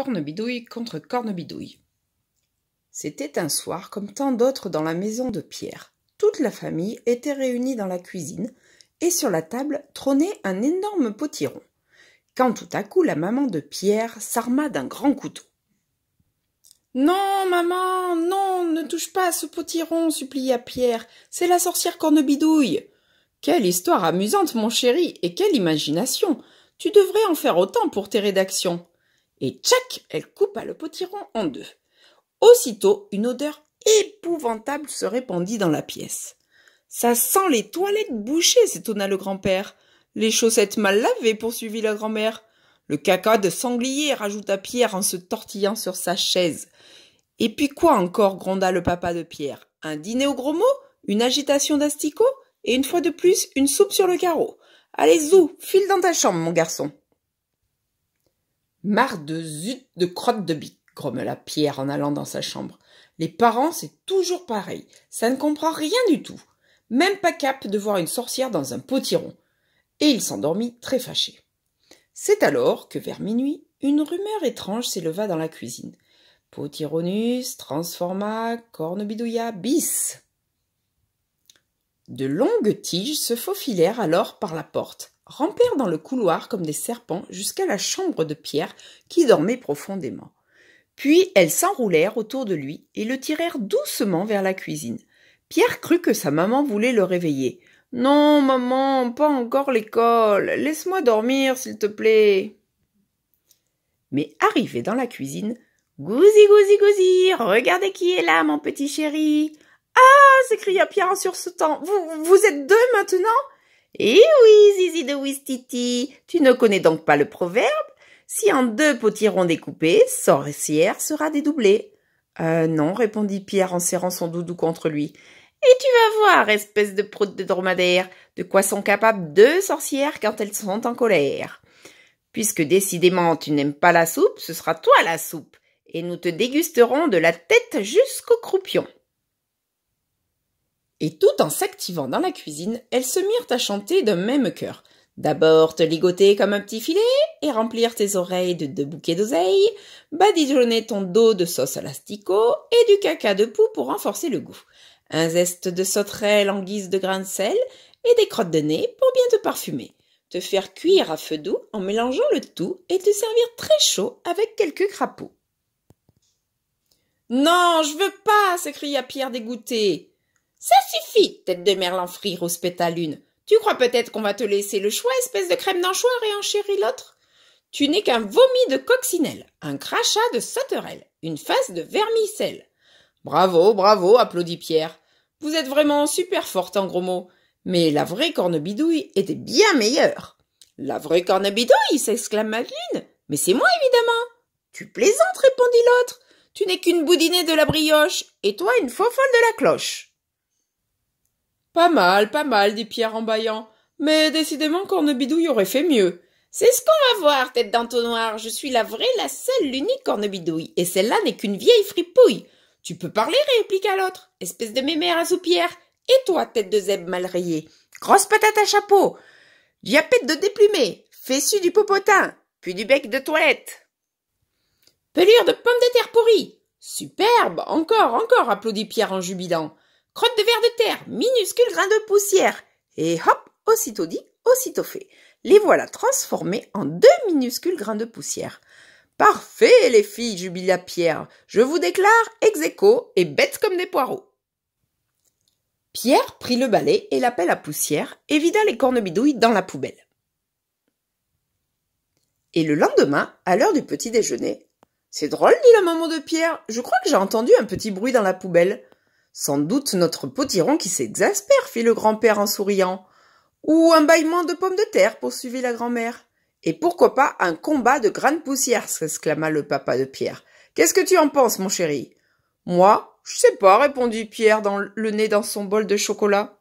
Cornebidouille contre Cornebidouille. C'était un soir comme tant d'autres dans la maison de Pierre. Toute la famille était réunie dans la cuisine et sur la table trônait un énorme potiron. Quand tout à coup la maman de Pierre s'arma d'un grand couteau. Non, maman, non, ne touche pas à ce potiron, supplia Pierre. C'est la sorcière Cornebidouille. Quelle histoire amusante, mon chéri, et quelle imagination. Tu devrais en faire autant pour tes rédactions et tchac, elle coupa le potiron en deux. Aussitôt, une odeur épouvantable se répandit dans la pièce. Ça sent les toilettes bouchées, s'étonna le grand-père. Les chaussettes mal lavées, poursuivit la grand-mère. Le caca de sanglier, rajouta Pierre en se tortillant sur sa chaise. Et puis quoi encore gronda le papa de Pierre. Un dîner au gros mot Une agitation d'asticot Et une fois de plus, une soupe sur le carreau. Allez, zou, file dans ta chambre, mon garçon. Marre de zut de crotte de bite, grommela Pierre en allant dans sa chambre. Les parents, c'est toujours pareil. Ça ne comprend rien du tout. Même pas cap de voir une sorcière dans un potiron. Et il s'endormit très fâché. C'est alors que vers minuit, une rumeur étrange s'éleva dans la cuisine. Potironus, transforma, bidouilla, bis. De longues tiges se faufilèrent alors par la porte rampèrent dans le couloir comme des serpents jusqu'à la chambre de Pierre qui dormait profondément. Puis elles s'enroulèrent autour de lui et le tirèrent doucement vers la cuisine. Pierre crut que sa maman voulait le réveiller. Non, maman, pas encore l'école. Laisse-moi dormir, s'il te plaît. Mais arrivé dans la cuisine, Gouzi, gouzi, gouzi, regardez qui est là, mon petit chéri. Ah s'écria Pierre en sursautant. Vous, vous êtes deux maintenant eh oui, Zizi de Wistiti, tu ne connais donc pas le proverbe Si en deux potirons découpés, sorcière sera dédoublée. Euh, non, répondit Pierre en serrant son doudou contre lui. Et tu vas voir, espèce de proute de dromadaire, de quoi sont capables deux sorcières quand elles sont en colère. Puisque décidément tu n'aimes pas la soupe, ce sera toi la soupe, et nous te dégusterons de la tête jusqu'au croupion. Et tout en s'activant dans la cuisine, elles se mirent à chanter d'un même cœur. D'abord te ligoter comme un petit filet et remplir tes oreilles de deux bouquets d'oseille, badigeonner ton dos de sauce à et du caca de poux pour renforcer le goût, un zeste de sauterelle en guise de grain de sel et des crottes de nez pour bien te parfumer, te faire cuire à feu doux en mélangeant le tout et te servir très chaud avec quelques crapauds. Non, je veux pas s'écria Pierre dégoûté. Ça suffit, tête de merlan frire au l'une. « Tu crois peut-être qu'on va te laisser le choix, espèce de crème d'anchoir et chérie l'autre Tu n'es qu'un vomi de coccinelle, un crachat de sauterelle, une face de vermicelle. Bravo, bravo, applaudit Pierre. Vous êtes vraiment super forte en gros mots. Mais la vraie cornebidouille était bien meilleure. La vraie cornebidouille s'exclama lune. Mais c'est moi, évidemment. Tu plaisantes, répondit l'autre. Tu n'es qu'une boudinée de la brioche, et toi une faux de la cloche. Pas mal, pas mal, dit Pierre en baillant. « Mais décidément, Cornebidouille aurait fait mieux. C'est ce qu'on va voir, tête d'entonnoir. Je suis la vraie, la seule, l'unique Cornebidouille. Et celle-là n'est qu'une vieille fripouille. Tu peux parler, répliqua l'autre. Espèce de mémère à soupière. Et toi, tête de zèbre mal rayée. Grosse patate à chapeau. Diapète de déplumé. Fessu du popotin. Puis du bec de toilette. Pelure de pomme de terre pourrie Superbe. Encore, encore, applaudit Pierre en jubilant crotte de verre de terre, minuscules grains de poussière. Et hop, aussitôt dit, aussitôt fait. Les voilà transformés en deux minuscules grains de poussière. Parfait, les filles, jubila Pierre. Je vous déclare ex et bêtes comme des poireaux. Pierre prit le balai et la à poussière et vida les cornes bidouilles dans la poubelle. Et le lendemain, à l'heure du petit déjeuner, c'est drôle, dit la maman de Pierre, je crois que j'ai entendu un petit bruit dans la poubelle. Sans doute notre potiron qui s'exaspère, fit le grand-père en souriant. Ou un bâillement de pommes de terre, poursuivit la grand-mère. Et pourquoi pas un combat de graines poussière !» s'exclama le papa de Pierre. Qu'est-ce que tu en penses, mon chéri? Moi, je sais pas, répondit Pierre dans le nez dans son bol de chocolat.